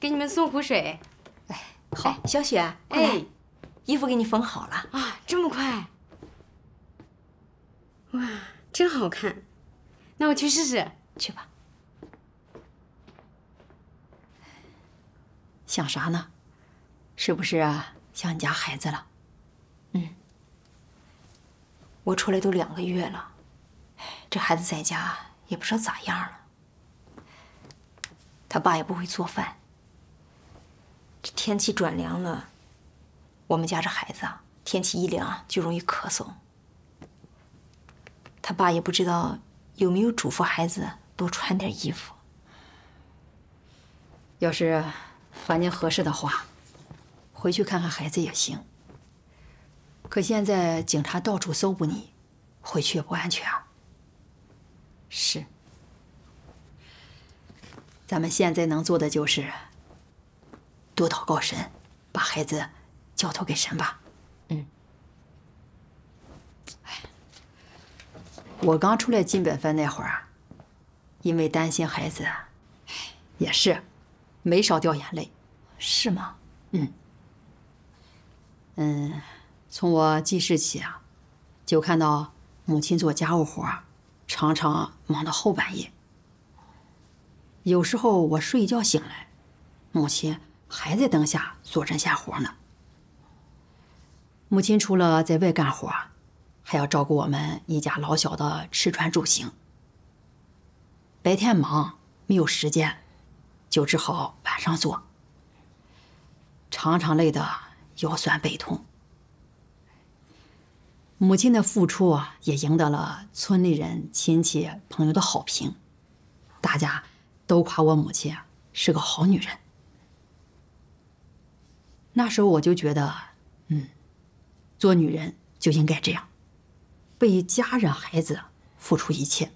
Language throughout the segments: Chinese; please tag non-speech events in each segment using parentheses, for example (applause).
给你们送壶水，哎，好，小雪，哎，衣服给你缝好了啊，这么快，哇，真好看，那我去试试，去吧。想啥呢？是不是啊？想你家孩子了？嗯，我出来都两个月了，这孩子在家也不知道咋样了，他爸也不会做饭。这天气转凉了，我们家这孩子啊，天气一凉就容易咳嗽。他爸也不知道有没有嘱咐孩子多穿点衣服。要是环境合适的话，回去看看孩子也行。可现在警察到处搜捕你，回去也不安全啊。是，咱们现在能做的就是。多祷告神，把孩子交托给神吧。嗯。我刚出来金本分那会儿啊，因为担心孩子，也是，没少掉眼泪。是吗？嗯。嗯，从我记事起啊，就看到母亲做家务活，常常忙到后半夜。有时候我睡一觉醒来，母亲。还在灯下做针线活呢。母亲除了在外干活，还要照顾我们一家老小的吃穿住行。白天忙，没有时间，就只好晚上做，常常累得腰酸背痛。母亲的付出也赢得了村里人、亲戚朋友的好评，大家都夸我母亲是个好女人。那时候我就觉得，嗯，做女人就应该这样，为家人孩子付出一切。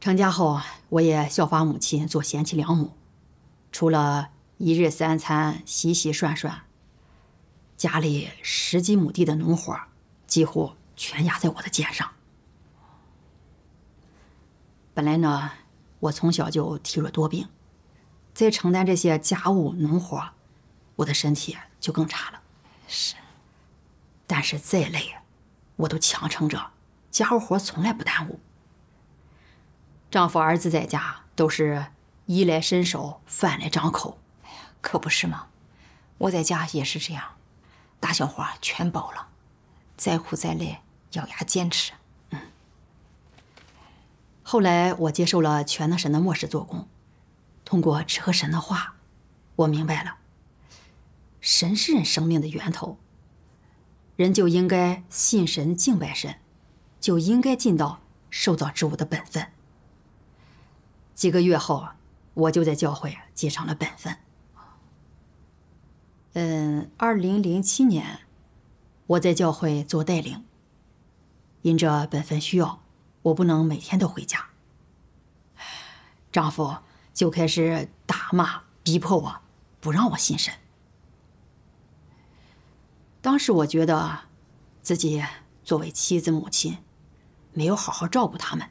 成家后，我也效仿母亲做贤妻良母，除了一日三餐、洗洗涮涮，家里十几亩地的农活，几乎全压在我的肩上。本来呢，我从小就体弱多病。再承担这些家务农活，我的身体就更差了。是，但是再累，我都强撑着，家务活从来不耽误。丈夫儿子在家都是衣来伸手，饭来张口。可不是吗？我在家也是这样，大小活全包了，再苦再累，咬牙坚持。嗯。后来我接受了全能神的末世做工。通过车神的话，我明白了。神是人生命的源头，人就应该信神、敬拜神，就应该尽到受造之物的本分。几个月后，我就在教会继承了本分。嗯，二零零七年，我在教会做带领。因着本分需要，我不能每天都回家。丈夫。就开始打骂逼迫我，不让我信神。当时我觉得，自己作为妻子母亲，没有好好照顾他们，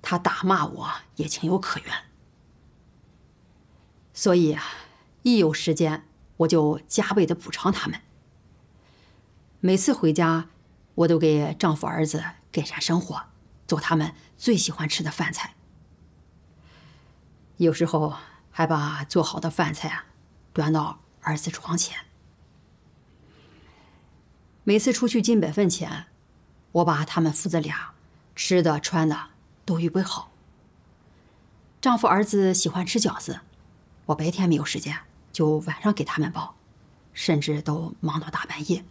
他打骂我也情有可原。所以啊，一有时间我就加倍的补偿他们。每次回家，我都给丈夫儿子改善生活，做他们最喜欢吃的饭菜。有时候还把做好的饭菜端到儿子床前。每次出去进本分前，我把他们父子俩吃的穿的都预备好。丈夫儿子喜欢吃饺子，我白天没有时间，就晚上给他们包，甚至都忙到大半夜。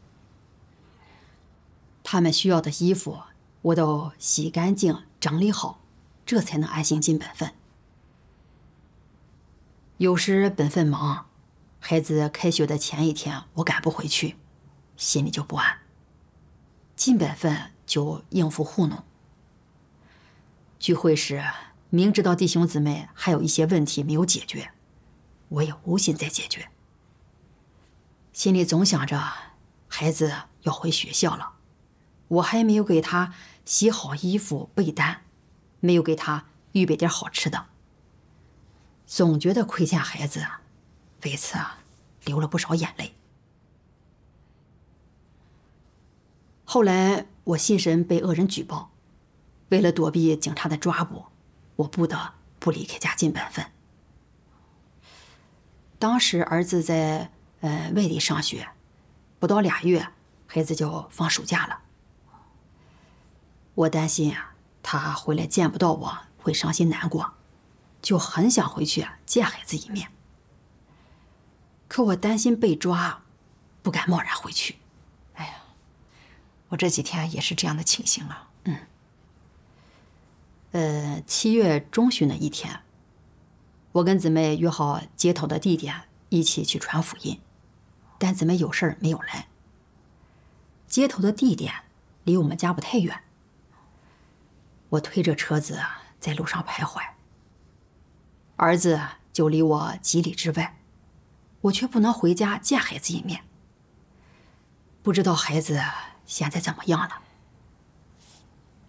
他们需要的衣服我都洗干净整理好，这才能安心进本分。有时本分忙，孩子开学的前一天我赶不回去，心里就不安。尽本分就应付糊弄。聚会时，明知道弟兄姊妹还有一些问题没有解决，我也无心再解决。心里总想着孩子要回学校了，我还没有给他洗好衣服被单，没有给他预备点好吃的。总觉得亏欠孩子，为此啊，流了不少眼泪。后来我信神被恶人举报，为了躲避警察的抓捕，我不得不离开家尽本分。当时儿子在呃外地上学，不到俩月，孩子就放暑假了。我担心啊，他回来见不到我会伤心难过。就很想回去啊见孩子一面，可我担心被抓，不敢贸然回去。哎呀，我这几天也是这样的情形啊。嗯。呃，七月中旬的一天，我跟姊妹约好接头的地点，一起去传福音，但姊妹有事儿没有来。接头的地点离我们家不太远，我推着车子在路上徘徊。儿子就离我几里之外，我却不能回家见孩子一面。不知道孩子现在怎么样了？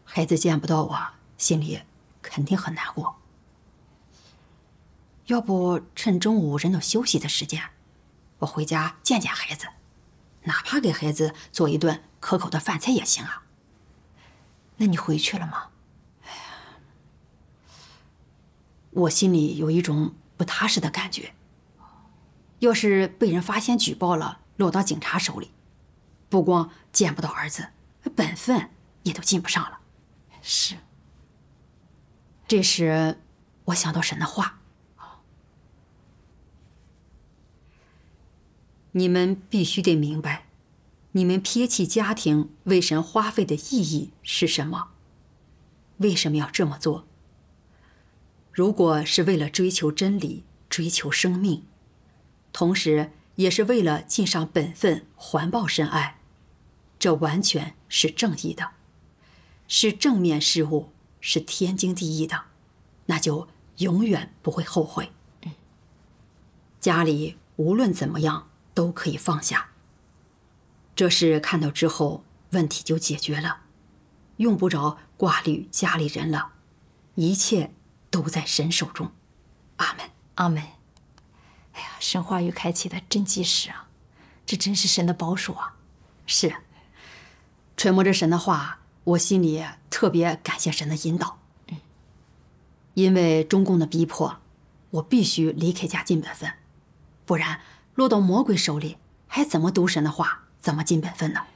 孩子见不到我，心里肯定很难过。要不趁中午人都休息的时间，我回家见见孩子，哪怕给孩子做一顿可口的饭菜也行啊。那你回去了吗？我心里有一种不踏实的感觉。要是被人发现举报了，落到警察手里，不光见不到儿子，本分也都尽不上了。是。这时，我想到神的话：，你们必须得明白，你们撇弃家庭为神花费的意义是什么？为什么要这么做？如果是为了追求真理、追求生命，同时也是为了尽上本分、环抱深爱，这完全是正义的，是正面事物，是天经地义的，那就永远不会后悔。家里无论怎么样都可以放下。这事看到之后，问题就解决了，用不着挂虑家里人了，一切。都在神手中，阿门，阿门。哎呀，神话语开启的真及时啊！这真是神的保守啊！是，揣摩着神的话，我心里特别感谢神的引导。嗯，因为中共的逼迫，我必须离开家尽本分，不然落到魔鬼手里，还怎么读神的话，怎么尽本分呢？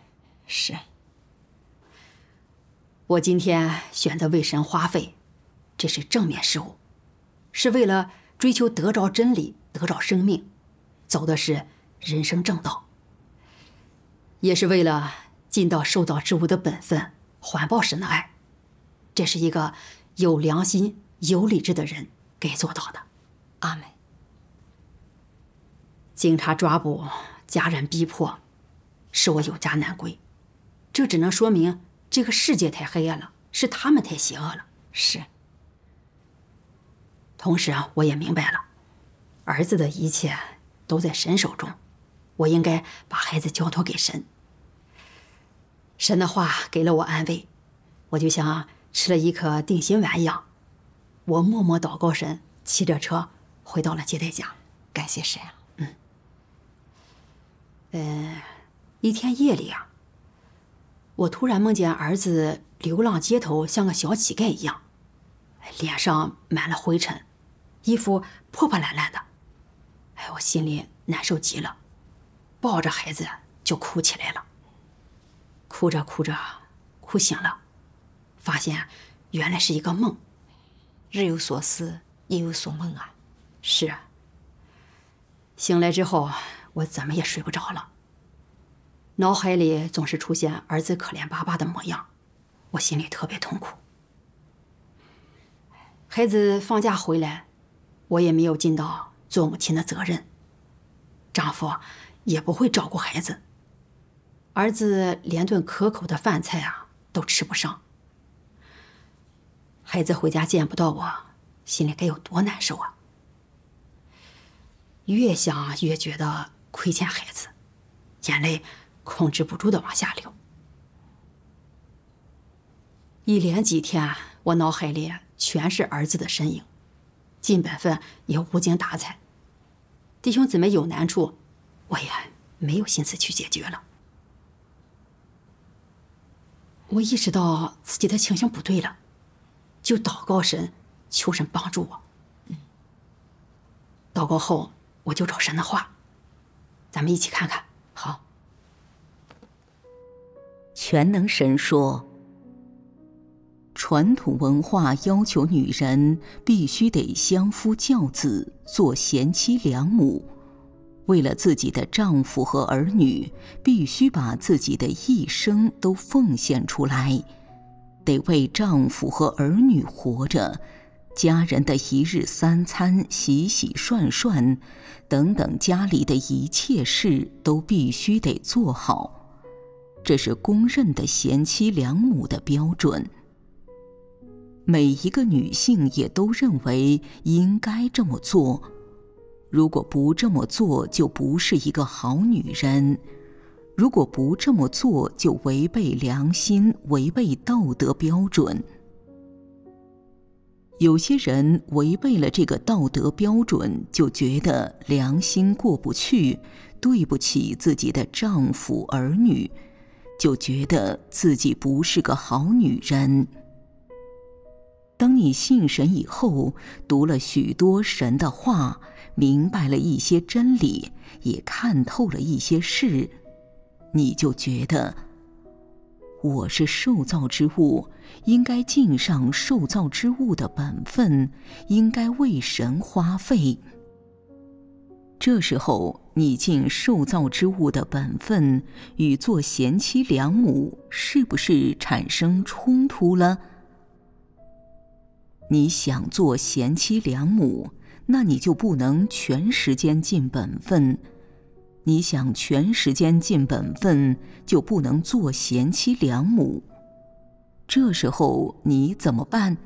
是，我今天选择为神花费。这是正面事物，是为了追求得着真理、得着生命，走的是人生正道，也是为了尽到受造之物的本分，环抱神的爱。这是一个有良心、有理智的人该做到的。阿门。警察抓捕、家人逼迫，使我有家难归，这只能说明这个世界太黑暗了，是他们太邪恶了。是。同时啊，我也明白了，儿子的一切都在神手中，我应该把孩子交托给神。神的话给了我安慰，我就像吃了一颗定心丸一样。我默默祷告神，骑着车回到了接待家，感谢神啊。嗯。呃，一天夜里啊，我突然梦见儿子流浪街头，像个小乞丐一样，脸上满了灰尘。衣服破破烂烂的，哎，我心里难受极了，抱着孩子就哭起来了。哭着哭着，哭醒了，发现原来是一个梦。日有所思，夜有所梦啊，是。醒来之后，我怎么也睡不着了。脑海里总是出现儿子可怜巴巴的模样，我心里特别痛苦。孩子放假回来。我也没有尽到做母亲的责任，丈夫也不会照顾孩子，儿子连顿可口的饭菜啊都吃不上，孩子回家见不到我，心里该有多难受啊！越想越觉得亏欠孩子，眼泪控制不住的往下流。一连几天，我脑海里全是儿子的身影。尽本分也无精打采，弟兄姊妹有难处，我也没有心思去解决了。我意识到自己的情形不对了，就祷告神，求神帮助我。祷告后，我就找神的话，咱们一起看看。好。全能神说。传统文化要求女人必须得相夫教子，做贤妻良母，为了自己的丈夫和儿女，必须把自己的一生都奉献出来，得为丈夫和儿女活着。家人的一日三餐、洗洗涮涮，等等，家里的一切事都必须得做好。这是公认的贤妻良母的标准。每一个女性也都认为应该这么做，如果不这么做，就不是一个好女人；如果不这么做，就违背良心，违背道德标准。有些人违背了这个道德标准，就觉得良心过不去，对不起自己的丈夫儿女，就觉得自己不是个好女人。当你信神以后，读了许多神的话，明白了一些真理，也看透了一些事，你就觉得我是受造之物，应该尽上受造之物的本分，应该为神花费。这时候，你尽受造之物的本分与做贤妻良母，是不是产生冲突了？你想做贤妻良母，那你就不能全时间尽本分；你想全时间尽本分，就不能做贤妻良母。这时候你怎么办？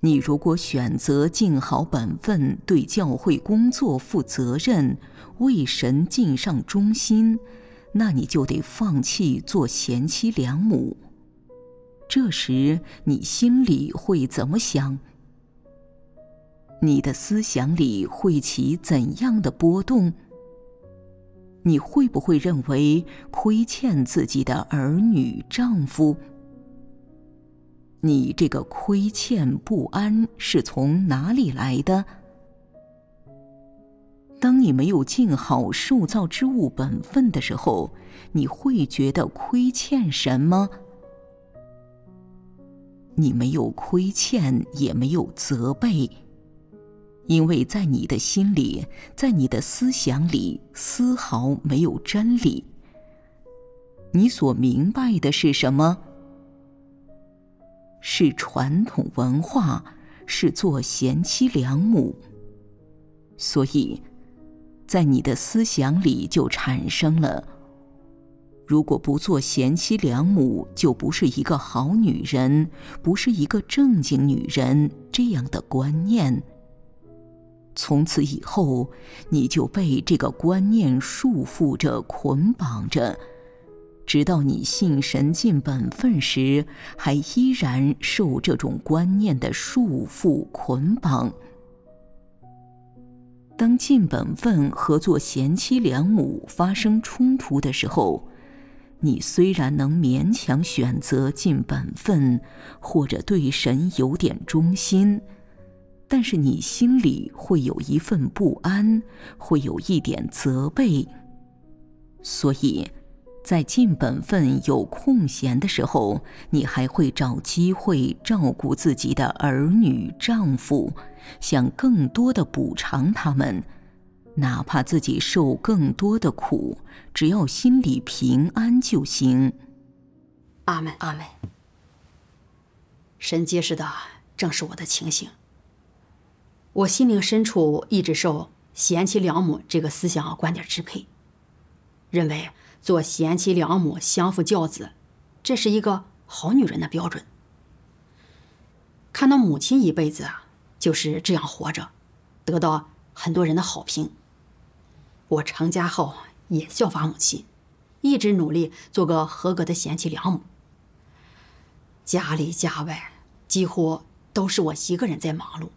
你如果选择尽好本分，对教会工作负责任，为神尽上忠心，那你就得放弃做贤妻良母。这时，你心里会怎么想？你的思想里会起怎样的波动？你会不会认为亏欠自己的儿女、丈夫？你这个亏欠不安是从哪里来的？当你没有尽好受造之物本分的时候，你会觉得亏欠什么？你没有亏欠，也没有责备，因为在你的心里，在你的思想里，丝毫没有真理。你所明白的是什么？是传统文化，是做贤妻良母，所以在你的思想里就产生了。如果不做贤妻良母，就不是一个好女人，不是一个正经女人。这样的观念，从此以后，你就被这个观念束缚着、捆绑着，直到你信神尽本分时，还依然受这种观念的束缚捆绑。当尽本分和做贤妻良母发生冲突的时候，你虽然能勉强选择尽本分，或者对神有点忠心，但是你心里会有一份不安，会有一点责备。所以，在尽本分有空闲的时候，你还会找机会照顾自己的儿女、丈夫，想更多的补偿他们。哪怕自己受更多的苦，只要心里平安就行。阿门，阿门。神揭示的正是我的情形。我心灵深处一直受“贤妻良母”这个思想观点支配，认为做贤妻良母、相夫教子，这是一个好女人的标准。看到母亲一辈子啊就是这样活着，得到很多人的好评。我成家后也效仿母亲，一直努力做个合格的贤妻良母。家里家外几乎都是我一个人在忙碌，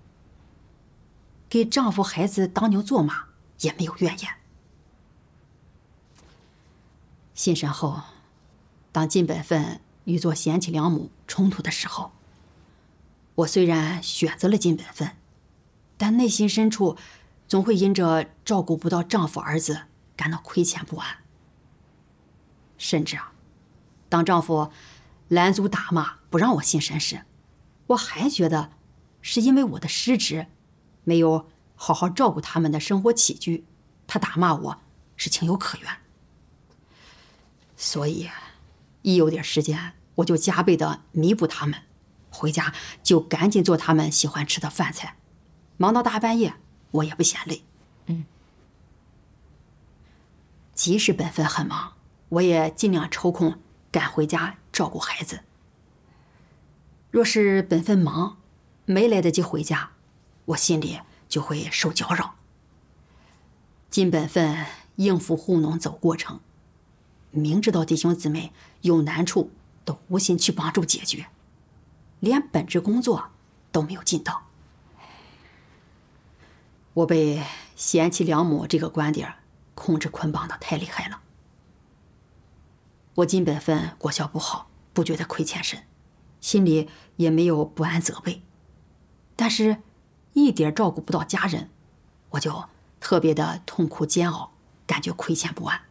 给丈夫孩子当牛做马也没有怨言。信神后，当尽本分与做贤妻良母冲突的时候，我虽然选择了尽本分，但内心深处。总会因着照顾不到丈夫儿子感到亏欠不安，甚至啊，当丈夫拦阻打骂不让我信神时，我还觉得是因为我的失职，没有好好照顾他们的生活起居，他打骂我是情有可原。所以，一有点时间我就加倍的弥补他们，回家就赶紧做他们喜欢吃的饭菜，忙到大半夜。我也不嫌累，嗯。即使本分很忙，我也尽量抽空赶回家照顾孩子。若是本分忙，没来得及回家，我心里就会受搅扰。尽本分应付糊弄走过程，明知道弟兄姊妹有难处，都无心去帮助解决，连本职工作都没有尽到。我被“贤妻良母”这个观点控制捆绑的太厉害了。我尽本分，国效不好，不觉得亏欠谁，心里也没有不安责备。但是，一点照顾不到家人，我就特别的痛苦煎熬，感觉亏欠不安。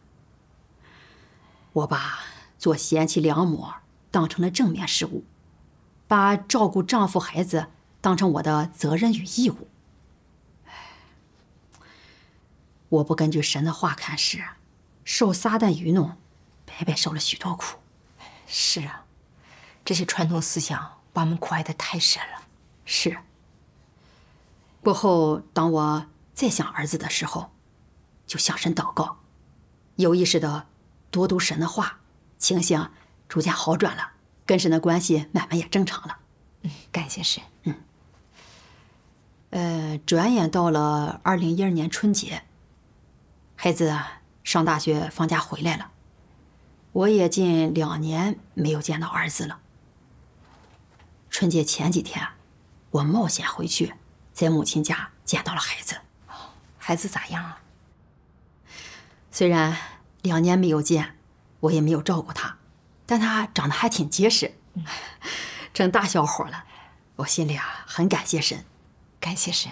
我把做贤妻良母当成了正面事物，把照顾丈夫孩子当成我的责任与义务。我不根据神的话看事，受撒旦愚弄，白白受了许多苦。是啊，这些传统思想把我们苦害的太深了。是。过后，当我再想儿子的时候，就向神祷告，有意识的多读神的话，情形逐渐好转了，跟神的关系慢慢也正常了。嗯，感谢神。嗯。呃，转眼到了二零一二年春节。孩子上大学放假回来了，我也近两年没有见到儿子了。春节前几天，我冒险回去，在母亲家见到了孩子。孩子咋样啊？虽然两年没有见，我也没有照顾他，但他长得还挺结实，成 (laughs) 大小伙了。我心里啊，很感谢神，感谢神。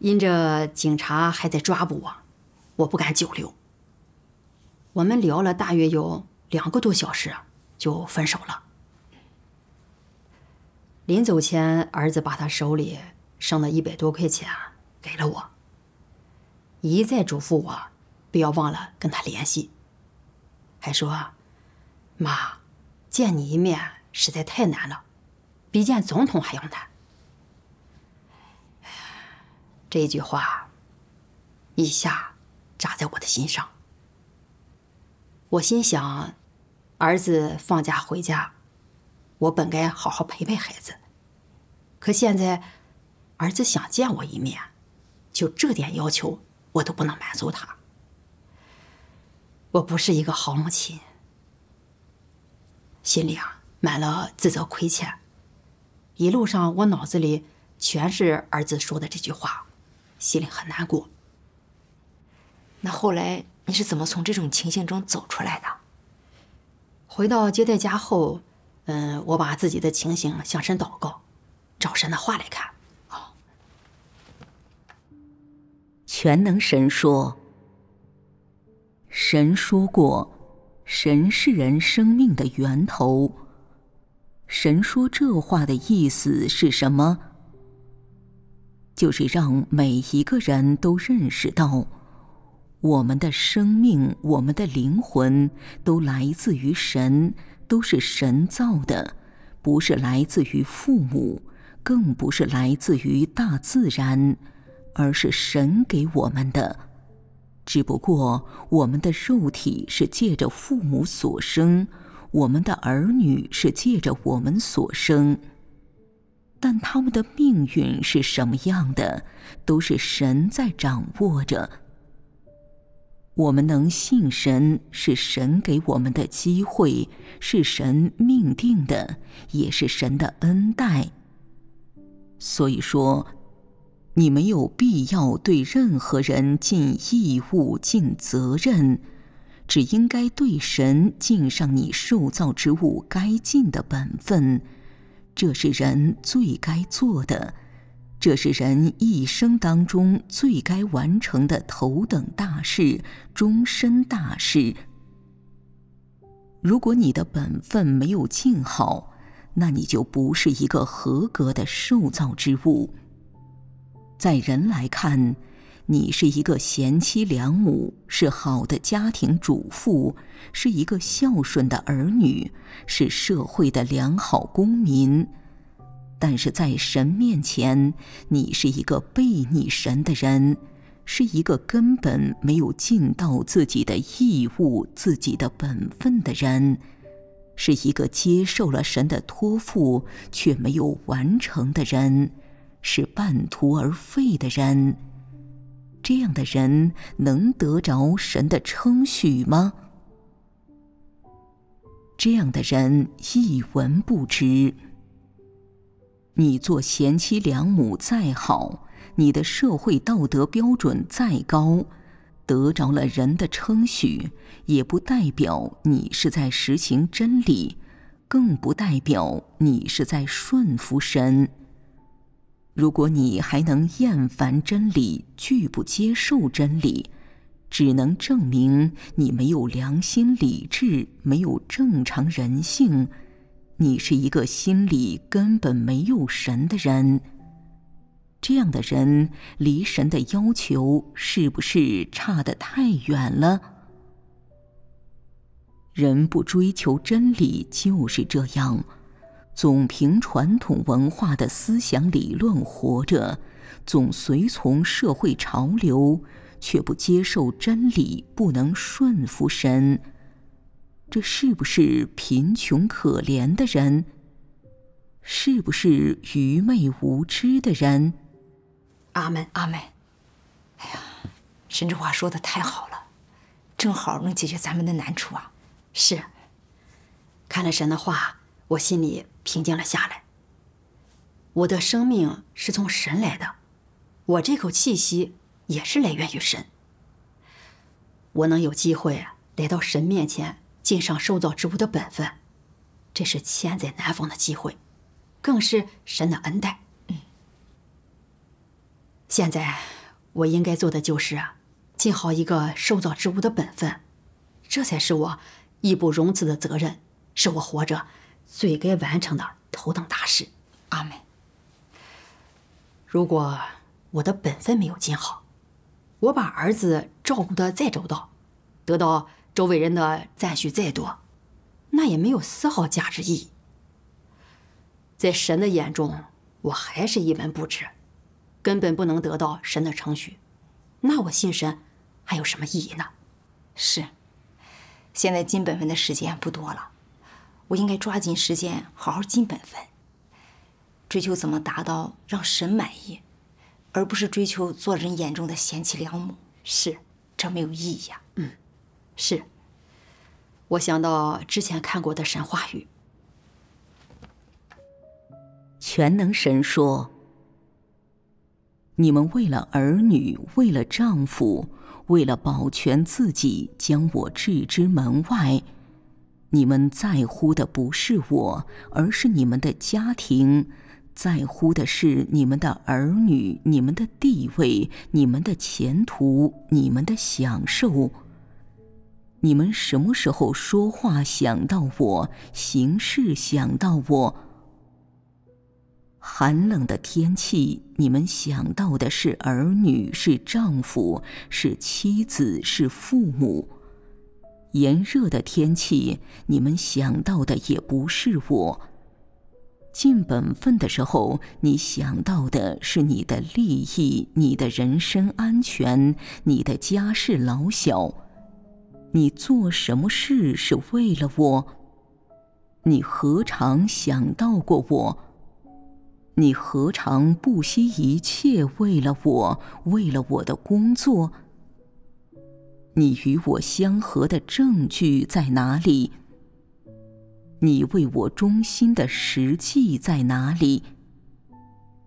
因着警察还在抓捕我，我不敢久留。我们聊了大约有两个多小时，就分手了。临走前，儿子把他手里剩的一百多块钱给了我，一再嘱咐我不要忘了跟他联系，还说：“妈，见你一面实在太难了，比见总统还难。”这句话一下扎在我的心上，我心想：儿子放假回家，我本该好好陪陪孩子，可现在儿子想见我一面，就这点要求我都不能满足他。我不是一个好母亲，心里啊满了自责、亏欠。一路上，我脑子里全是儿子说的这句话。心里很难过。那后来你是怎么从这种情形中走出来的？回到接待家后，嗯，我把自己的情形向神祷告，找神的话来看。全能神说：“神说过，神是人生命的源头。神说这话的意思是什么？”就是让每一个人都认识到，我们的生命、我们的灵魂都来自于神，都是神造的，不是来自于父母，更不是来自于大自然，而是神给我们的。只不过我们的肉体是借着父母所生，我们的儿女是借着我们所生。但他们的命运是什么样的，都是神在掌握着。我们能信神，是神给我们的机会，是神命定的，也是神的恩待。所以说，你没有必要对任何人尽义务、尽责任，只应该对神尽上你受造之物该尽的本分。这是人最该做的，这是人一生当中最该完成的头等大事、终身大事。如果你的本分没有尽好，那你就不是一个合格的受造之物。在人来看，你是一个贤妻良母，是好的家庭主妇，是一个孝顺的儿女，是社会的良好公民。但是在神面前，你是一个背逆神的人，是一个根本没有尽到自己的义务、自己的本分的人，是一个接受了神的托付却没有完成的人，是半途而废的人。这样的人能得着神的称许吗？这样的人一文不值。你做贤妻良母再好，你的社会道德标准再高，得着了人的称许，也不代表你是在实行真理，更不代表你是在顺服神。如果你还能厌烦真理、拒不接受真理，只能证明你没有良心理智、没有正常人性，你是一个心里根本没有神的人。这样的人离神的要求是不是差得太远了？人不追求真理就是这样。总凭传统文化的思想理论活着，总随从社会潮流，却不接受真理，不能顺服神。这是不是贫穷可怜的人？是不是愚昧无知的人？阿门阿门。哎呀，神这话说的太好了，正好能解决咱们的难处啊！是。看了神的话，我心里。平静了下来。我的生命是从神来的，我这口气息也是来源于神。我能有机会来到神面前尽上受造之物的本分，这是千载难逢的机会，更是神的恩待。嗯。现在我应该做的就是啊，尽好一个受造之物的本分，这才是我义不容辞的责任，是我活着。最该完成的头等大事，阿妹。如果我的本分没有尽好，我把儿子照顾得再周到，得到周围人的赞许再多，那也没有丝毫价值意义。在神的眼中，我还是一文不值，根本不能得到神的称许。那我信神还有什么意义呢？是，现在尽本分的时间不多了。我应该抓紧时间，好好尽本分，追求怎么达到让神满意，而不是追求做人眼中的贤妻良母。是，这没有意义啊。嗯，是。我想到之前看过的神话语，全能神说：“你们为了儿女，为了丈夫，为了保全自己，将我置之门外。”你们在乎的不是我，而是你们的家庭；在乎的是你们的儿女、你们的地位、你们的前途、你们的享受。你们什么时候说话想到我，行事想到我？寒冷的天气，你们想到的是儿女、是丈夫、是妻子、是父母。炎热的天气，你们想到的也不是我。尽本分的时候，你想到的是你的利益、你的人身安全、你的家世老小。你做什么事是为了我？你何尝想到过我？你何尝不惜一切为了我，为了我的工作？你与我相合的证据在哪里？你为我忠心的实际在哪里？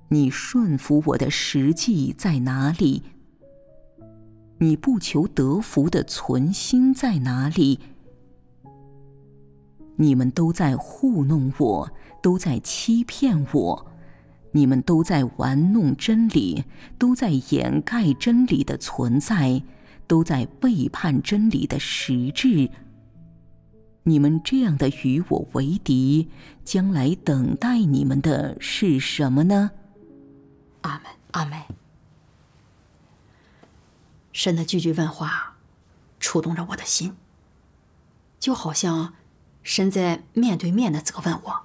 你顺服我的实际在哪里？你不求得福的存心在哪里？你们都在糊弄我，都在欺骗我，你们都在玩弄真理，都在掩盖真理的存在。都在背叛真理的实质。你们这样的与我为敌，将来等待你们的是什么呢？阿门，阿门。神的句句问话，触动着我的心，就好像神在面对面的责问我，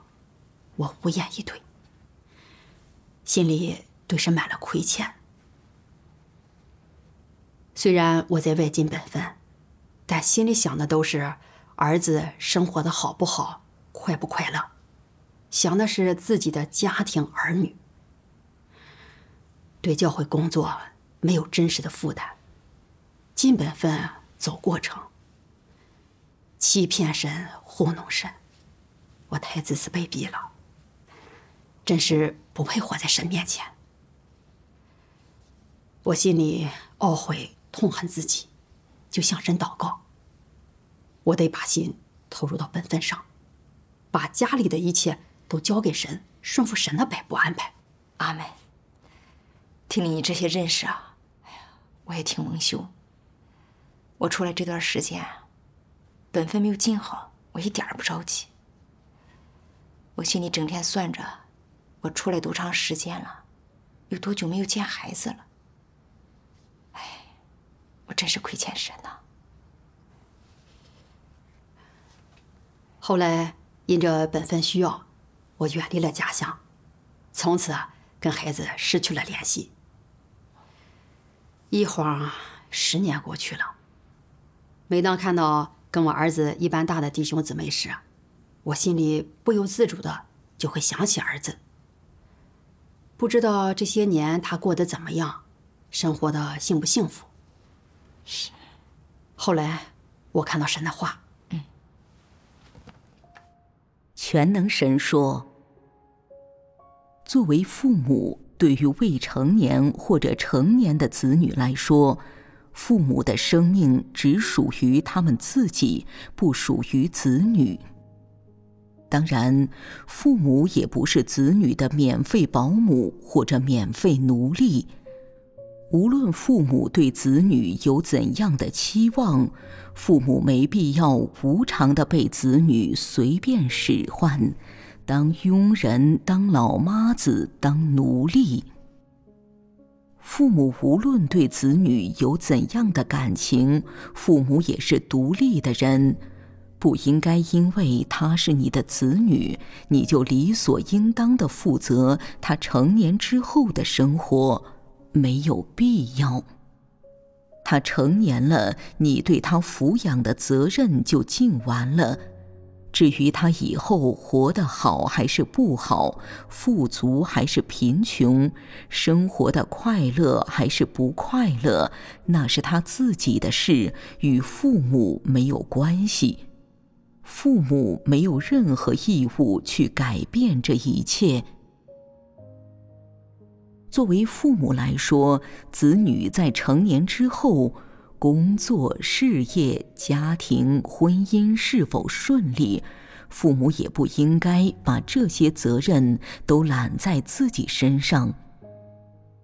我无言以对，心里对神满了亏欠。虽然我在外尽本分，但心里想的都是儿子生活的好不好、快不快乐，想的是自己的家庭儿女。对教会工作没有真实的负担，尽本分走过程。欺骗神、糊弄神，我太自私卑鄙了，真是不配活在神面前。我心里懊悔。痛恨自己，就向神祷告。我得把心投入到本分上，把家里的一切都交给神，顺服神的摆布安排。阿门。听了你这些认识啊，哎呀，我也挺蒙羞。我出来这段时间，本分没有尽好，我一点儿也不着急。我心里整天算着，我出来多长时间了，有多久没有见孩子了。真是亏欠神呐！后来因着本分需要，我远离了家乡，从此跟孩子失去了联系。一晃十年过去了，每当看到跟我儿子一般大的弟兄姊妹时，我心里不由自主的就会想起儿子。不知道这些年他过得怎么样，生活的幸不幸福？是。后来，我看到神的话。全能神说：“作为父母，对于未成年或者成年的子女来说，父母的生命只属于他们自己，不属于子女。当然，父母也不是子女的免费保姆或者免费奴隶。”无论父母对子女有怎样的期望，父母没必要无偿的被子女随便使唤，当佣人、当老妈子、当奴隶。父母无论对子女有怎样的感情，父母也是独立的人，不应该因为他是你的子女，你就理所应当的负责他成年之后的生活。没有必要。他成年了，你对他抚养的责任就尽完了。至于他以后活得好还是不好，富足还是贫穷，生活的快乐还是不快乐，那是他自己的事，与父母没有关系。父母没有任何义务去改变这一切。作为父母来说，子女在成年之后，工作、事业、家庭、婚姻是否顺利，父母也不应该把这些责任都揽在自己身上。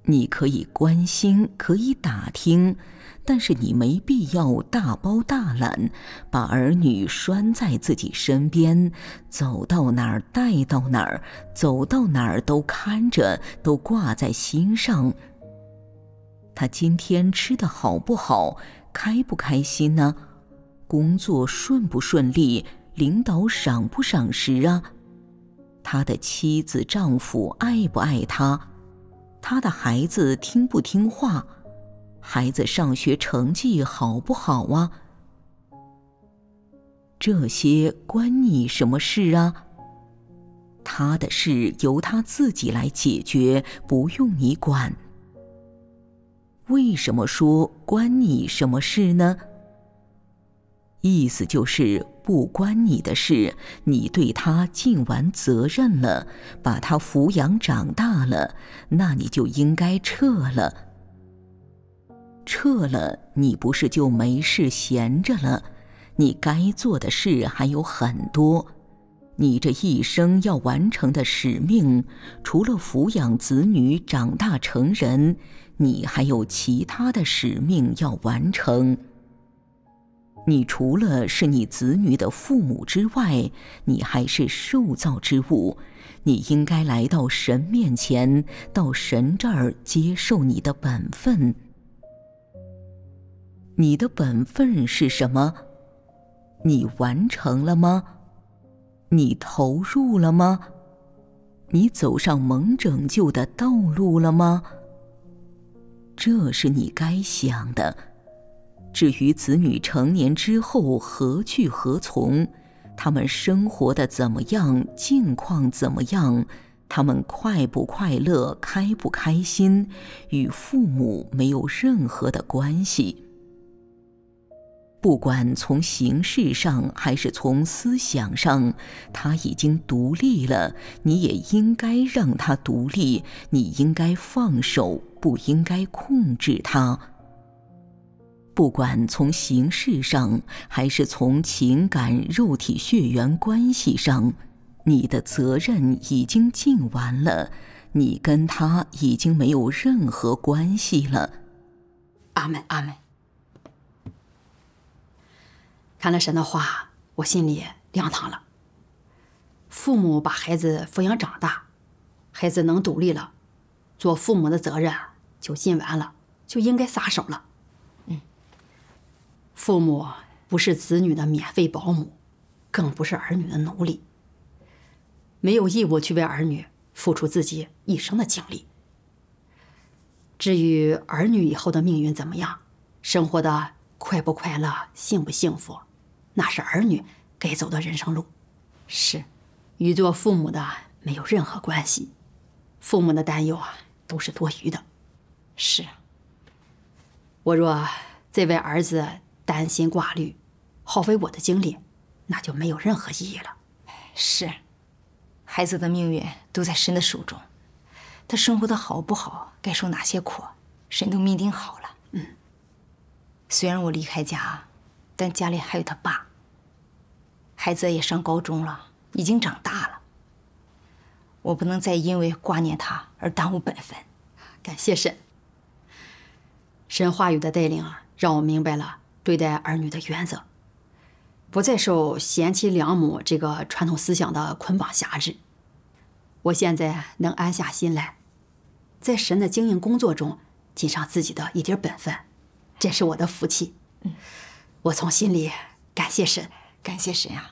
你可以关心，可以打听。但是你没必要大包大揽，把儿女拴在自己身边，走到哪儿带到哪儿，走到哪儿都看着，都挂在心上。他今天吃的好不好，开不开心呢？工作顺不顺利？领导赏不赏识啊？他的妻子丈夫爱不爱他？他的孩子听不听话？孩子上学成绩好不好啊？这些关你什么事啊？他的事由他自己来解决，不用你管。为什么说关你什么事呢？意思就是不关你的事，你对他尽完责任了，把他抚养长大了，那你就应该撤了。撤了，你不是就没事闲着了？你该做的事还有很多，你这一生要完成的使命，除了抚养子女长大成人，你还有其他的使命要完成。你除了是你子女的父母之外，你还是受造之物，你应该来到神面前，到神这儿接受你的本分。你的本分是什么？你完成了吗？你投入了吗？你走上能拯救的道路了吗？这是你该想的。至于子女成年之后何去何从，他们生活的怎么样，境况怎么样，他们快不快乐，开不开心，与父母没有任何的关系。不管从形式上还是从思想上，他已经独立了。你也应该让他独立。你应该放手，不应该控制他。不管从形式上还是从情感、肉体、血缘关系上，你的责任已经尽完了。你跟他已经没有任何关系了。阿门，阿门。看了神的话，我心里亮堂了。父母把孩子抚养长大，孩子能独立了，做父母的责任就尽完了，就应该撒手了。嗯。父母不是子女的免费保姆，更不是儿女的奴隶，没有义务去为儿女付出自己一生的精力。至于儿女以后的命运怎么样，生活的快不快乐，幸不幸福？那是儿女该走的人生路，是，与做父母的没有任何关系，父母的担忧啊都是多余的。是啊，我若再为儿子担心挂虑，耗费我的精力，那就没有任何意义了。是，孩子的命运都在神的手中，他生活的好不好，该受哪些苦，神都命定好了。嗯，虽然我离开家。但家里还有他爸，孩子也上高中了，已经长大了。我不能再因为挂念他而耽误本分。感谢神，神话语的带领啊，让我明白了对待儿女的原则，不再受贤妻良母这个传统思想的捆绑辖制。我现在能安下心来，在神的经营工作中尽上自己的一点本分，这是我的福气。嗯。我从心里感谢神，感谢神啊！